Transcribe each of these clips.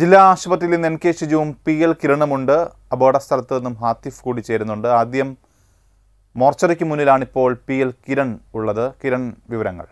ജില്ലാ ആശുപത്രിയിൽ നിന്ന് എൻ കെ ഷിജുവും പി എൽ കിരണുമുണ്ട് അപകടസ്ഥലത്ത് നിന്നും ഹാത്തിഫ് കൂടി ചേരുന്നുണ്ട് ആദ്യം മോർച്ചറിക്ക് മുന്നിലാണിപ്പോൾ പി എൽ കിരൺ ഉള്ളത് കിരൺ വിവരങ്ങൾ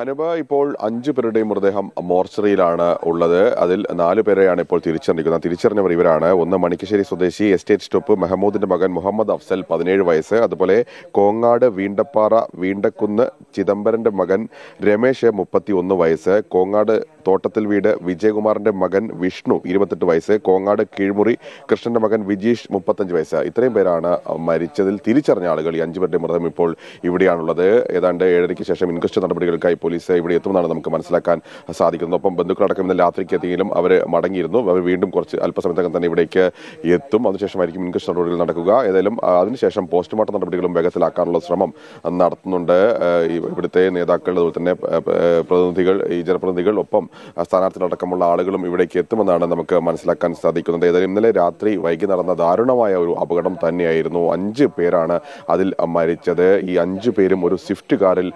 ഹനുബ ഇപ്പോൾ അഞ്ചു പേരുടെയും മൃതദേഹം മോർച്ചറിയിലാണ് ഉള്ളത് അതിൽ നാല് പേരെയാണ് ഇപ്പോൾ തിരിച്ചറിഞ്ഞിരിക്കുന്നത് തിരിച്ചറിഞ്ഞവർ ഇവരാണ് ഒന്ന് മണിക്കശ്ശേരി സ്വദേശി എസ്റ്റേറ്റ് സ്റ്റോപ്പ് മെഹമ്മൂദിന്റെ മകൻ മുഹമ്മദ് അഫ്സൽ പതിനേഴ് വയസ്സ് അതുപോലെ കോങ്ങാട് വീണ്ടപ്പാറ വീണ്ടക്കുന്ന് ചിദംബരന്റെ മകൻ രമേശ് മുപ്പത്തി ഒന്ന് വയസ്സ് കോങ്ങാട് തോട്ടത്തിൽ വീട് വിജയകുമാറിന്റെ മകൻ വിഷ്ണു ഇരുപത്തെട്ട് വയസ്സ് കോങ്ങാട് കീഴ്മുറി കൃഷ്ണന്റെ മകൻ വിജീഷ് മുപ്പത്തഞ്ച് വയസ്സ് ഇത്രയും പേരാണ് മരിച്ചതിൽ തിരിച്ചറിഞ്ഞ ആളുകൾ ഈ അഞ്ചു പേരുടെ മൃതദേഹം ഇപ്പോൾ ഇവിടെയാണുള്ളത് ഏതാണ്ട് ഏഴരയ്ക്ക് ശേഷം ഇൻക്വസ്റ്റ് നടപടികൾക്കായി പോലീസ് ഇവിടെ എത്തുമെന്നാണ് നമുക്ക് മനസ്സിലാക്കാൻ സാധിക്കുന്നത് ഒപ്പം ബന്ധുക്കളടക്കം ഇന്ന് രാത്രിക്ക് എത്തിയെങ്കിലും അവർ മടങ്ങിയിരുന്നു അവർ വീണ്ടും കുറച്ച് അല്പസമയത്തേക്കും തന്നെ ഇവിടേക്ക് എത്തും അതിനുശേഷമായിരിക്കും ഇൻകസ്റ്റ് നടപടികൾ നടക്കുക ഏതായാലും അതിനുശേഷം പോസ്റ്റ്മോർട്ടം നടപടികളും വേഗത്തിലാക്കാനുള്ള ശ്രമം നടത്തുന്നുണ്ട് ഇവിടുത്തെ നേതാക്കൾ അതുപോലെ തന്നെ പ്രതിനിധികൾ ഈ ജനപ്രതിനിധികൾ ഒപ്പം സ്ഥാനാർത്ഥികളടക്കമുള്ള ആളുകളും ഇവിടേക്ക് എത്തുമെന്നാണ് നമുക്ക് മനസ്സിലാക്കാൻ സാധിക്കുന്നത് ഏതായാലും ഇന്നലെ രാത്രി വൈകി നടന്ന ദാരുണമായ ഒരു അപകടം തന്നെയായിരുന്നു അഞ്ച് പേരാണ് അതിൽ മരിച്ചത് ഈ അഞ്ച് പേരും ഒരു സ്വിഫ്റ്റ് കാറിൽ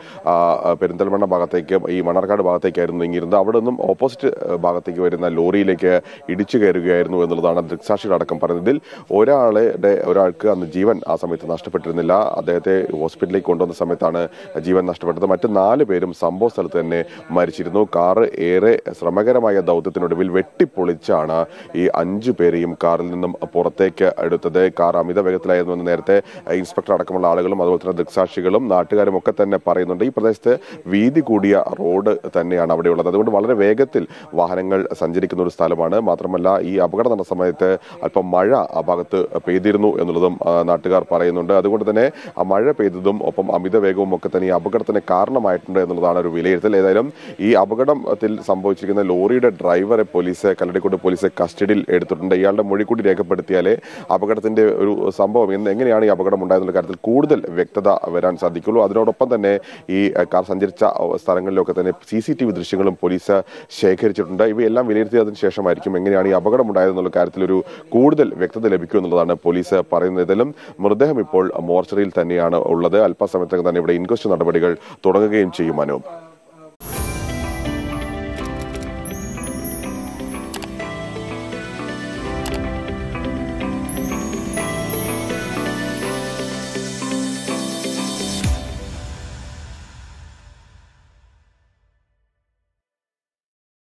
പെരിന്തൽമണ്ണ ഭാഗത്തേക്ക് ഈ മണർക്കാട് ഭാഗത്തേക്കായിരുന്നു നീങ്ങിയിരുന്നത് അവിടെ നിന്നും ഓപ്പോസിറ്റ് ഭാഗത്തേക്ക് വരുന്ന ലോറിയിലേക്ക് ഇടിച്ചു കയറുകയായിരുന്നു എന്നുള്ളതാണ് ദൃക്സാക്ഷികൾ അടക്കം പറയുന്നതിൽ ഒരാളെ ഒരാൾക്ക് അന്ന് ജീവൻ ആ സമയത്ത് നഷ്ടപ്പെട്ടിരുന്നില്ല അദ്ദേഹത്തെ ഹോസ്പിറ്റലിലേക്ക് കൊണ്ടുവന്ന സമയത്താണ് ജീവൻ നഷ്ടപ്പെട്ടത് മറ്റ് നാല് പേരും സംഭവ സ്ഥലത്ത് തന്നെ മരിച്ചിരുന്നു കാറ് ഏറെ ശ്രമകരമായ ദൗത്യത്തിനൊടുവിൽ വെട്ടിപ്പൊളിച്ചാണ് ഈ അഞ്ചു പേരെയും കാറിൽ നിന്നും പുറത്തേക്ക് എടുത്തത് കാർ അമിത വേഗത്തിലായിരുന്നു എന്ന് നേരത്തെ ഇൻസ്പെക്ടർ അടക്കമുള്ള ആളുകളും അതുപോലെ തന്നെ ദൃക്സാക്ഷികളും നാട്ടുകാരും ഒക്കെ തന്നെ പറയുന്നുണ്ട് ഈ പ്രദേശത്ത് വീതി കൂടിയ റോഡ് തന്നെയാണ് അവിടെയുള്ളത് അതുകൊണ്ട് വളരെ വേഗത്തിൽ വാഹനങ്ങൾ സഞ്ചരിക്കുന്ന ഒരു സ്ഥലമാണ് മാത്രമല്ല ഈ അപകടം നടന്ന സമയത്ത് അല്പം മഴ ആ ഭാഗത്ത് പെയ്തിരുന്നു എന്നുള്ളതും നാട്ടുകാർ പറയുന്നുണ്ട് അതുകൊണ്ട് തന്നെ ആ മഴ പെയ്തതും ഒപ്പം അമിത വേഗവും ഒക്കെ തന്നെ ഈ അപകടത്തിന് കാരണമായിട്ടുണ്ട് എന്നുള്ളതാണ് ഒരു വിലയിരുത്തൽ ഏതായാലും ഈ അപകടത്തിൽ സംഭവിച്ചിരിക്കുന്ന ലോറിയുടെ ഡ്രൈവറെ പോലീസ് കല്ലടിക്കോട് പോലീസ് കസ്റ്റഡിയിൽ എടുത്തിട്ടുണ്ട് ഇയാളുടെ മൊഴി കൂടി രേഖപ്പെടുത്തിയാലേ അപകടത്തിന്റെ ഒരു സംഭവം ഇന്ന് എങ്ങനെയാണ് ഈ അപകടം ഉണ്ടായെന്നുള്ള കാര്യത്തിൽ കൂടുതൽ വ്യക്തത വരാൻ സാധിക്കുള്ളൂ അതിനോടൊപ്പം തന്നെ ഈ കാർ സഞ്ചരിച്ച സ്ഥലങ്ങളിലൊക്കെ തന്നെ സി സി ടി വി ദൃശ്യങ്ങളും പോലീസ് ശേഖരിച്ചിട്ടുണ്ട് ഇവയെല്ലാം വിലയിരുത്തിയതിനു ശേഷമായിരിക്കും എങ്ങനെയാണ് ഈ അപകടമുണ്ടായതെന്നുള്ള കാര്യത്തിൽ ഒരു കൂടുതൽ വ്യക്തത ലഭിക്കുമെന്നുള്ളതാണ് പോലീസ് പറയുന്നത് മൃതദേഹം ഇപ്പോൾ മോർച്ചറിയിൽ തന്നെയാണ് ഉള്ളത് അല്പസമയത്തിനകം തന്നെ ഇവിടെ ഇൻക്വസ്റ്റ് നടപടികൾ തുടങ്ങുകയും ചെയ്യും അനു